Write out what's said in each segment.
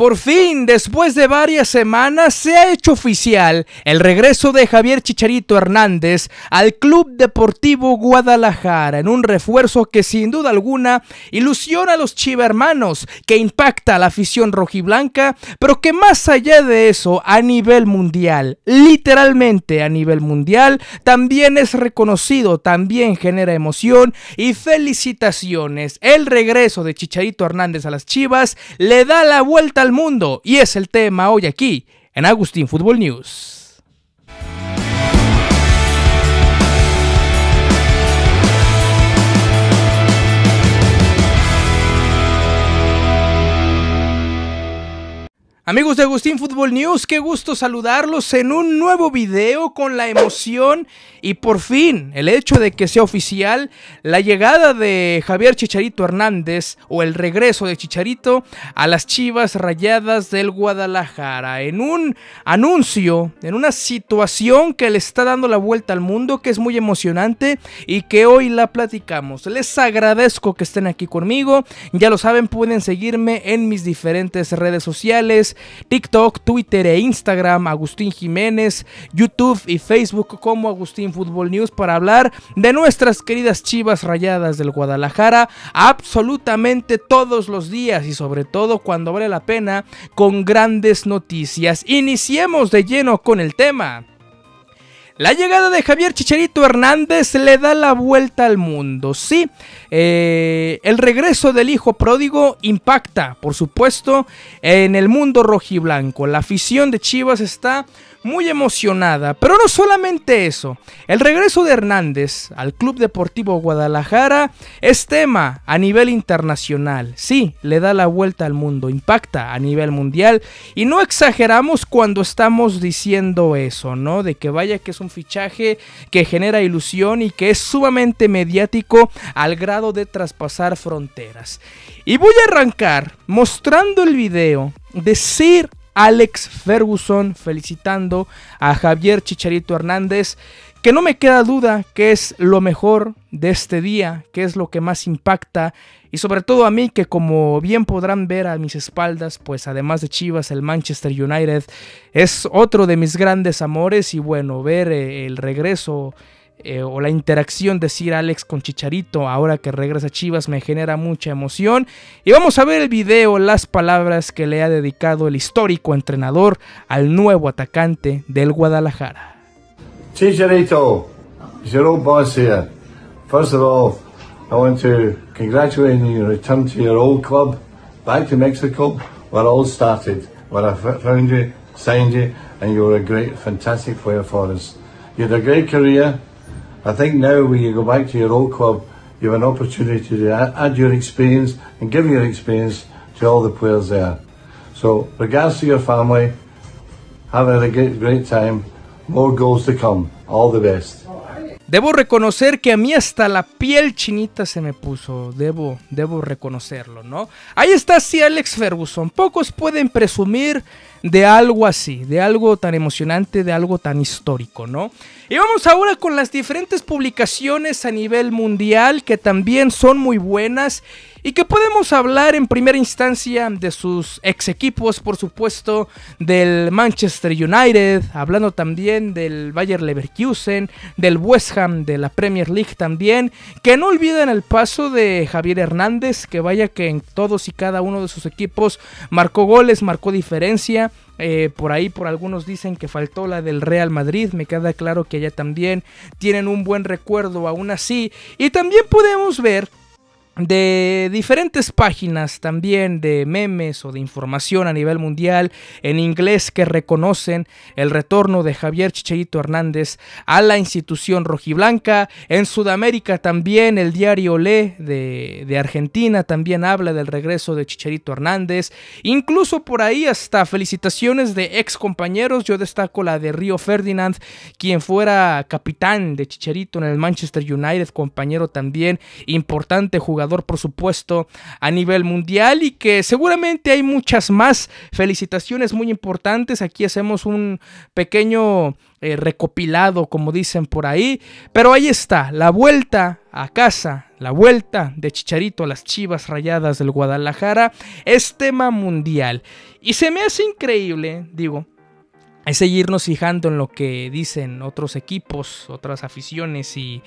Por fin, después de varias semanas, se ha hecho oficial el regreso de Javier Chicharito Hernández al Club Deportivo Guadalajara en un refuerzo que sin duda alguna ilusiona a los chivermanos, que impacta a la afición rojiblanca, pero que más allá de eso, a nivel mundial, literalmente a nivel mundial, también es reconocido, también genera emoción y felicitaciones. El regreso de Chicharito Hernández a las Chivas le da la vuelta al mundo y es el tema hoy aquí en Agustín Fútbol News. Amigos de Agustín Fútbol News, qué gusto saludarlos en un nuevo video con la emoción y por fin el hecho de que sea oficial la llegada de Javier Chicharito Hernández o el regreso de Chicharito a las Chivas Rayadas del Guadalajara en un anuncio, en una situación que le está dando la vuelta al mundo, que es muy emocionante y que hoy la platicamos. Les agradezco que estén aquí conmigo, ya lo saben, pueden seguirme en mis diferentes redes sociales TikTok, Twitter e Instagram, Agustín Jiménez, YouTube y Facebook como Agustín Fútbol News para hablar de nuestras queridas chivas rayadas del Guadalajara absolutamente todos los días y sobre todo cuando vale la pena con grandes noticias. Iniciemos de lleno con el tema. La llegada de Javier Chicharito Hernández le da la vuelta al mundo. Sí, eh, el regreso del hijo pródigo impacta, por supuesto, en el mundo rojiblanco. La afición de Chivas está muy emocionada. Pero no solamente eso, el regreso de Hernández al Club Deportivo Guadalajara es tema a nivel internacional. Sí, le da la vuelta al mundo, impacta a nivel mundial. Y no exageramos cuando estamos diciendo eso, ¿no? De que vaya que es un fichaje que genera ilusión y que es sumamente mediático al grado de traspasar fronteras. Y voy a arrancar mostrando el video de Alex Ferguson felicitando a Javier Chicharito Hernández, que no me queda duda que es lo mejor de este día, que es lo que más impacta y sobre todo a mí que como bien podrán ver a mis espaldas, pues además de Chivas, el Manchester United es otro de mis grandes amores y bueno, ver eh, el regreso eh, o la interacción de Sir Alex con Chicharito ahora que regresa a Chivas me genera mucha emoción. Y vamos a ver el video, las palabras que le ha dedicado el histórico entrenador al nuevo atacante del Guadalajara. Chicharito, it's your boss First of all, I want to congratulate you on your return to your old club, back to Mexico, where it all started, where I found you, signed you, and you were a great, fantastic player for us. You had a great career. I think now when you go back to your old club, you have an opportunity to add your experience and give your experience to all the players there. So, regards to your family, have a great, great time, more goals to come, all the best. Debo reconocer que a mí hasta la piel chinita se me puso. Debo, debo reconocerlo, ¿no? Ahí está sí Alex Ferguson. Pocos pueden presumir de algo así, de algo tan emocionante, de algo tan histórico, ¿no? Y vamos ahora con las diferentes publicaciones a nivel mundial que también son muy buenas y que podemos hablar en primera instancia de sus ex equipos, por supuesto, del Manchester United, hablando también del Bayer Leverkusen, del West Ham, de la Premier League también, que no olviden el paso de Javier Hernández, que vaya que en todos y cada uno de sus equipos marcó goles, marcó diferencia, eh, por ahí, por algunos dicen que faltó la del Real Madrid. Me queda claro que allá también tienen un buen recuerdo aún así. Y también podemos ver de diferentes páginas también de memes o de información a nivel mundial en inglés que reconocen el retorno de Javier Chicherito Hernández a la institución rojiblanca. En Sudamérica también el diario Le de, de Argentina también habla del regreso de Chicharito Hernández. Incluso por ahí hasta felicitaciones de ex compañeros. Yo destaco la de Río Ferdinand, quien fuera capitán de Chicharito en el Manchester United, compañero también importante jugador por supuesto, a nivel mundial y que seguramente hay muchas más felicitaciones muy importantes. Aquí hacemos un pequeño eh, recopilado, como dicen por ahí. Pero ahí está, la vuelta a casa, la vuelta de Chicharito a las Chivas Rayadas del Guadalajara es tema mundial. Y se me hace increíble, digo, es seguirnos fijando en lo que dicen otros equipos, otras aficiones y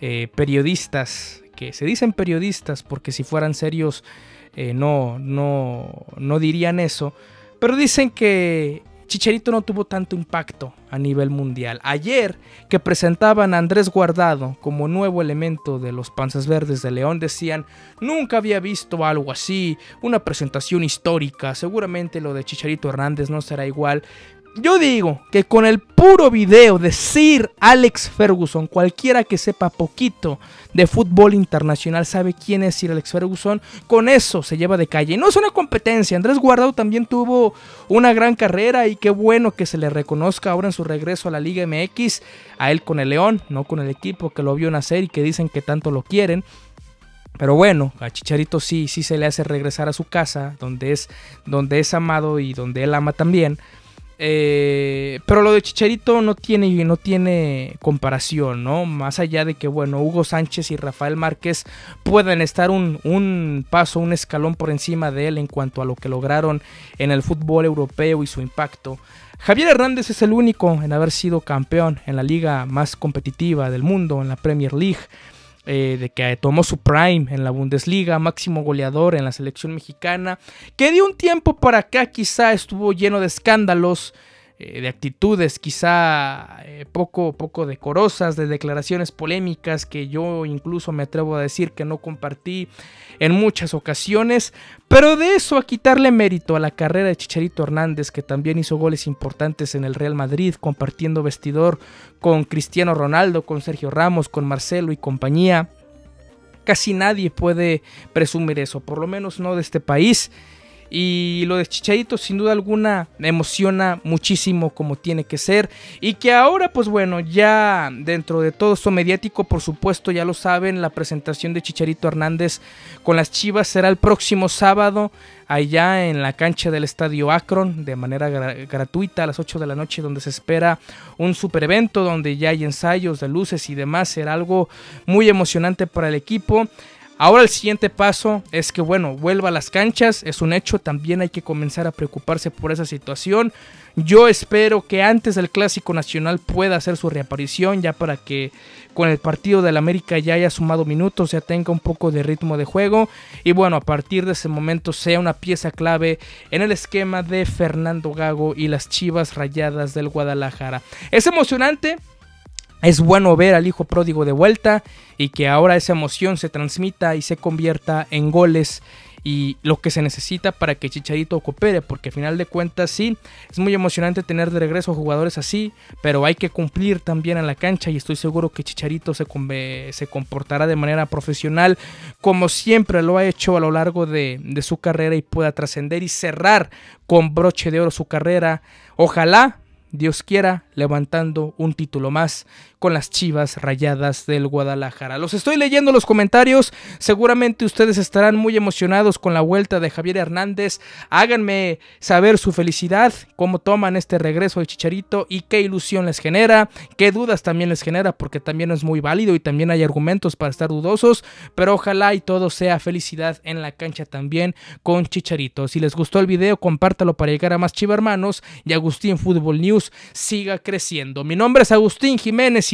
eh, periodistas, que se dicen periodistas porque si fueran serios eh, no, no, no dirían eso, pero dicen que Chicharito no tuvo tanto impacto a nivel mundial. Ayer que presentaban a Andrés Guardado como nuevo elemento de los Panzas Verdes de León, decían, nunca había visto algo así, una presentación histórica, seguramente lo de Chicharito Hernández no será igual, yo digo que con el puro video de Sir Alex Ferguson, cualquiera que sepa poquito de fútbol internacional sabe quién es Sir Alex Ferguson, con eso se lleva de calle. no es una competencia, Andrés Guardado también tuvo una gran carrera y qué bueno que se le reconozca ahora en su regreso a la Liga MX, a él con el León, no con el equipo que lo vio nacer y que dicen que tanto lo quieren. Pero bueno, a Chicharito sí, sí se le hace regresar a su casa, donde es, donde es amado y donde él ama también. Eh, pero lo de Chicharito no tiene, no tiene comparación, ¿no? Más allá de que, bueno, Hugo Sánchez y Rafael Márquez pueden estar un, un, paso, un escalón por encima de él en cuanto a lo que lograron en el fútbol europeo y su impacto. Javier Hernández es el único en haber sido campeón en la liga más competitiva del mundo, en la Premier League. Eh, de que tomó su prime en la Bundesliga, máximo goleador en la selección mexicana, que de un tiempo para acá quizá estuvo lleno de escándalos eh, de actitudes quizá eh, poco, poco decorosas, de declaraciones polémicas que yo incluso me atrevo a decir que no compartí en muchas ocasiones, pero de eso a quitarle mérito a la carrera de Chicharito Hernández que también hizo goles importantes en el Real Madrid, compartiendo vestidor con Cristiano Ronaldo, con Sergio Ramos, con Marcelo y compañía. Casi nadie puede presumir eso, por lo menos no de este país. Y lo de Chicharito sin duda alguna emociona muchísimo como tiene que ser. Y que ahora pues bueno, ya dentro de todo esto mediático, por supuesto ya lo saben, la presentación de Chicharito Hernández con las Chivas será el próximo sábado allá en la cancha del estadio Akron de manera gratuita a las 8 de la noche donde se espera un super evento donde ya hay ensayos de luces y demás será algo muy emocionante para el equipo Ahora el siguiente paso es que, bueno, vuelva a las canchas, es un hecho, también hay que comenzar a preocuparse por esa situación. Yo espero que antes del Clásico Nacional pueda hacer su reaparición, ya para que con el partido del América ya haya sumado minutos, ya tenga un poco de ritmo de juego y bueno, a partir de ese momento sea una pieza clave en el esquema de Fernando Gago y las Chivas Rayadas del Guadalajara. Es emocionante, es bueno ver al hijo pródigo de vuelta y que ahora esa emoción se transmita y se convierta en goles y lo que se necesita para que Chicharito coopere, porque al final de cuentas sí, es muy emocionante tener de regreso jugadores así, pero hay que cumplir también en la cancha y estoy seguro que Chicharito se, se comportará de manera profesional como siempre lo ha hecho a lo largo de, de su carrera y pueda trascender y cerrar con broche de oro su carrera. Ojalá Dios quiera, levantando un título más con las Chivas Rayadas del Guadalajara. Los estoy leyendo los comentarios, seguramente ustedes estarán muy emocionados con la vuelta de Javier Hernández. Háganme saber su felicidad, cómo toman este regreso de Chicharito y qué ilusión les genera, qué dudas también les genera, porque también es muy válido y también hay argumentos para estar dudosos, pero ojalá y todo sea felicidad en la cancha también con Chicharito. Si les gustó el video, compártalo para llegar a más Chiva hermanos y Agustín Fútbol News siga creciendo. Mi nombre es Agustín Jiménez